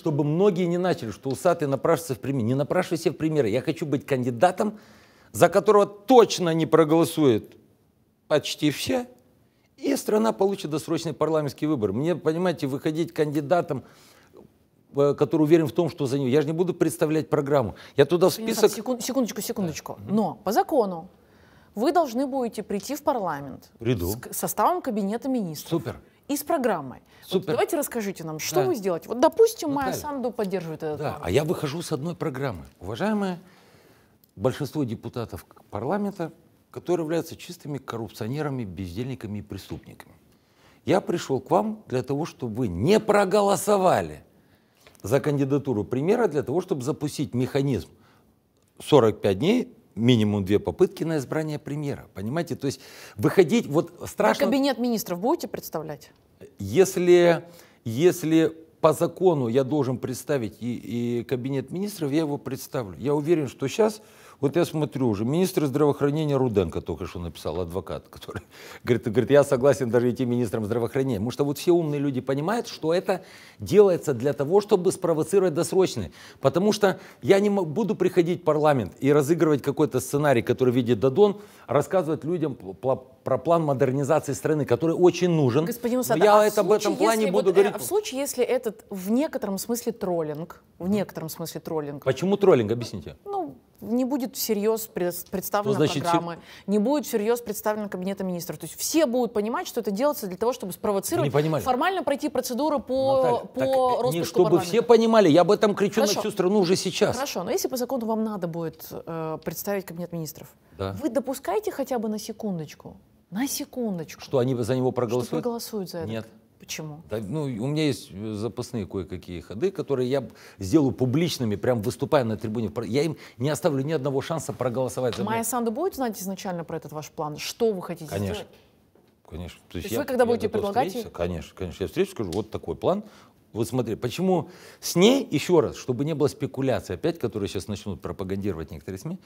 чтобы многие не начали, что усатый напрашивается в пример. Не напрашивайся в примеры. Я хочу быть кандидатом, за которого точно не проголосует почти все, и страна получит досрочный парламентский выбор. Мне, понимаете, выходить кандидатом, э, который уверен в том, что за него. Я же не буду представлять программу. Я туда в список... секундочку, секундочку. Да. Но по закону вы должны будете прийти в парламент. Приду. С составом кабинета министров. Супер и с программой. Супер. Вот давайте расскажите нам, что да. вы сделаете. Вот, допустим, Наталья, ну, моя Санду поддерживает этот Да, план. а я выхожу с одной программы. Уважаемые, большинство депутатов парламента, которые являются чистыми коррупционерами, бездельниками и преступниками. Я пришел к вам для того, чтобы вы не проголосовали за кандидатуру премьера, для того, чтобы запустить механизм 45 дней минимум две попытки на избрание премьера. Понимаете, то есть выходить вот страшно. А кабинет министров будете представлять? Если, если по закону я должен представить и, и кабинет министров, я его представлю. Я уверен, что сейчас, вот я смотрю уже, министр здравоохранения Руденко только что написал, адвокат, который говорит, говорит, я согласен даже идти министром здравоохранения. Потому что вот все умные люди понимают, что это делается для того, чтобы спровоцировать досрочные. Потому что я не буду приходить в парламент и разыгрывать какой-то сценарий, который видит Дадон, рассказывать людям про план модернизации страны, который очень нужен. Господин Усад, я а это, в случае, об этом плане буду вот, э, говорить. А в случае, если это этот в некотором смысле троллинг. В некотором смысле троллинг. Почему троллинг? Объясните. Ну, не будет всерьез представлена значит, программа, не будет всерьез представлена кабинета министров. То есть все будут понимать, что это делается для того, чтобы спровоцировать, не формально пройти процедуру по, Наталья, по так, э, Не чтобы парламента. все понимали, я об этом кричу Хорошо. на всю страну уже сейчас. Хорошо, но если по закону вам надо будет э, представить кабинет министров, да. вы допускаете хотя бы на секундочку, на секундочку. Что они за него проголосуют? Что проголосуют за это. Нет. Почему? Да, ну, у меня есть э, запасные кое-какие ходы, которые я сделаю публичными, прям выступая на трибуне. Я им не оставлю ни одного шанса проголосовать за Майя Санду будет знать изначально про этот ваш план? Что вы хотите Конечно. сделать? Конечно. То есть, То есть я, вы когда я будете предлагать? Конечно, конечно. Я встречу, скажу, вот такой план, вот смотри, почему с ней, еще раз, чтобы не было спекуляций опять, которые сейчас начнут пропагандировать некоторые СМИ,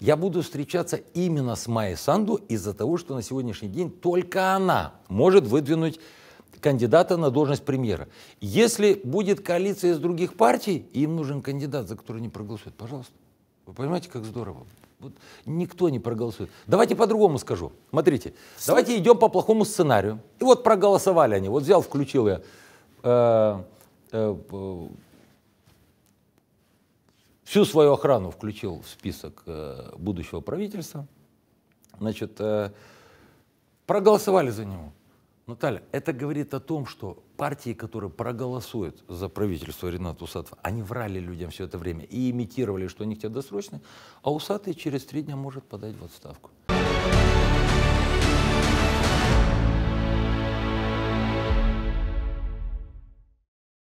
я буду встречаться именно с Майей Санду из-за того, что на сегодняшний день только она может выдвинуть кандидата на должность премьера. Если будет коалиция из других партий, и им нужен кандидат, за который не проголосуют, пожалуйста. Вы понимаете, как здорово? Вот никто не проголосует. Давайте по-другому скажу. Смотрите, С... давайте идем по плохому сценарию. И вот проголосовали они. Вот взял, включил я. э, э, всю свою охрану включил в список э, будущего правительства. Значит, э, проголосовали за него. Наталья, это говорит о том, что партии, которые проголосуют за правительство Рената Усатова, они врали людям все это время и имитировали, что у тебя досрочные, а Усатый через три дня может подать в отставку.